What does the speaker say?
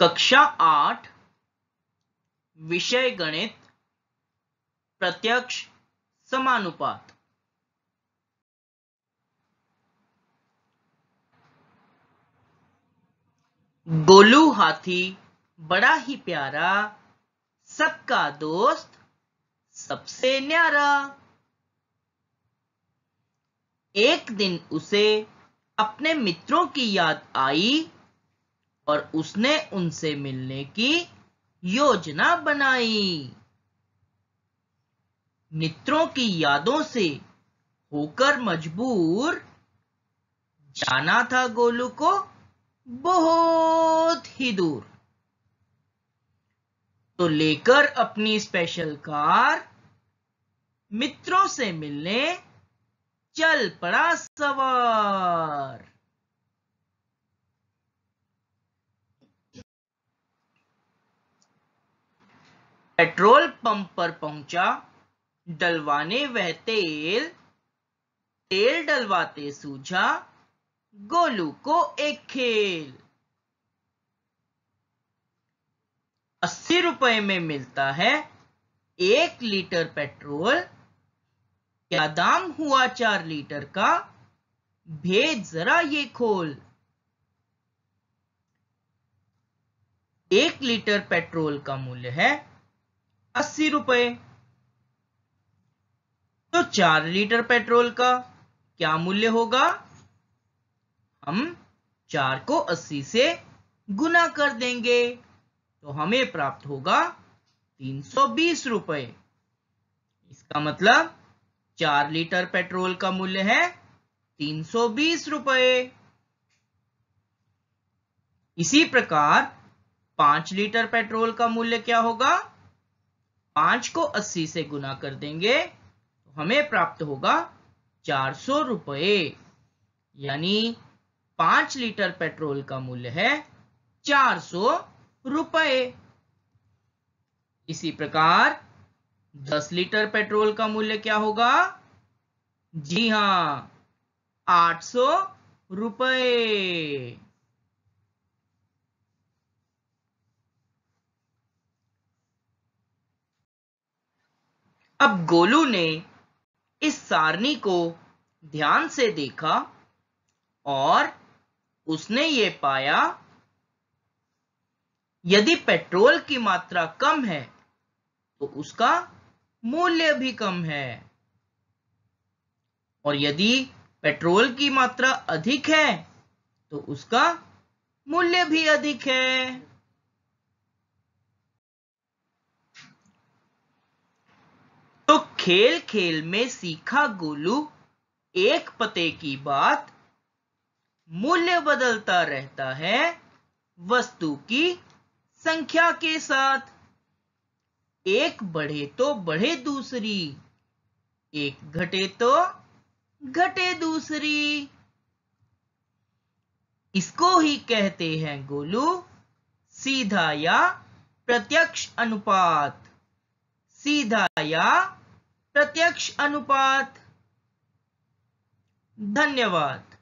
कक्षा आठ विषय गणित प्रत्यक्ष समानुपात गोलू हाथी बड़ा ही प्यारा सबका दोस्त सबसे न्यारा एक दिन उसे अपने मित्रों की याद आई और उसने उनसे मिलने की योजना बनाई मित्रों की यादों से होकर मजबूर जाना था गोलू को बहुत ही दूर तो लेकर अपनी स्पेशल कार मित्रों से मिलने चल पड़ा सवार पेट्रोल पंप पर पहुंचा डलवाने वह तेल तेल डलवाते सूझा गोलू को एक खेल अस्सी रुपए में मिलता है एक लीटर पेट्रोल क्या दाम हुआ चार लीटर का भेज जरा ये खोल एक लीटर पेट्रोल का मूल्य है अस्सी रुपए तो चार लीटर पेट्रोल का क्या मूल्य होगा हम चार को अस्सी से गुना कर देंगे तो हमें प्राप्त होगा तीन सौ बीस रुपए इसका मतलब चार लीटर पेट्रोल का मूल्य है तीन सौ बीस रुपए इसी प्रकार पांच लीटर पेट्रोल का मूल्य क्या होगा पांच को अस्सी से गुना कर देंगे तो हमें प्राप्त होगा चार सौ रुपये यानी पांच लीटर पेट्रोल का मूल्य है चार सौ रुपये इसी प्रकार दस लीटर पेट्रोल का मूल्य क्या होगा जी हां आठ सौ रुपये अब गोलू ने इस सारणी को ध्यान से देखा और उसने ये पाया यदि पेट्रोल की मात्रा कम है तो उसका मूल्य भी कम है और यदि पेट्रोल की मात्रा अधिक है तो उसका मूल्य भी अधिक है खेल खेल में सीखा गोलू एक पते की बात मूल्य बदलता रहता है वस्तु की संख्या के साथ एक बढ़े तो बढ़े दूसरी एक घटे तो घटे दूसरी इसको ही कहते हैं गोलू सीधा या प्रत्यक्ष अनुपात सीधा या प्रत्यक्ष अनुपात धन्यवाद